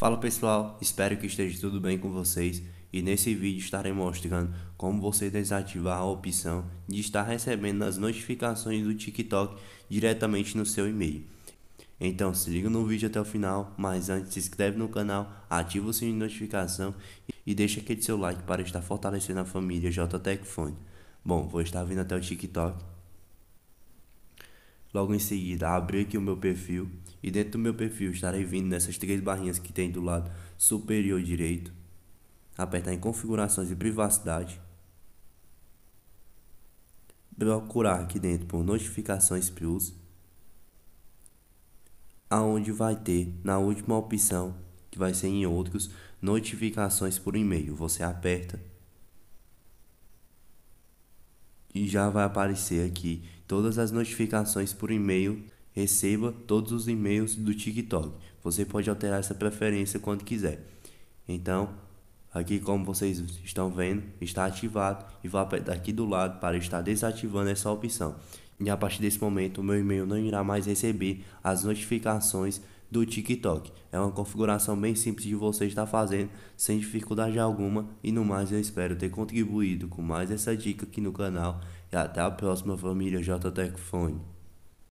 Fala pessoal, espero que esteja tudo bem com vocês e nesse vídeo estarei mostrando como você desativar a opção de estar recebendo as notificações do TikTok diretamente no seu e-mail. Então se liga no vídeo até o final, mas antes se inscreve no canal, ativa o sininho de notificação e deixa aquele seu like para estar fortalecendo a família JTEC Bom, vou estar vindo até o TikTok. Logo em seguida, abri aqui o meu perfil e dentro do meu perfil estarei vindo nessas três barrinhas que tem do lado superior direito, apertar em configurações e privacidade, procurar aqui dentro por notificações plus, aonde vai ter na última opção, que vai ser em outros, notificações por e-mail, você aperta e já vai aparecer aqui todas as notificações por e-mail receba todos os e-mails do TikTok. Você pode alterar essa preferência quando quiser. Então, aqui como vocês estão vendo, está ativado e vá daqui do lado para estar desativando essa opção. E a partir desse momento, o meu e-mail não irá mais receber as notificações do TikTok. É uma configuração bem simples de você estar fazendo, sem dificuldade alguma. E no mais, eu espero ter contribuído com mais essa dica aqui no canal. E até a próxima, família JTEC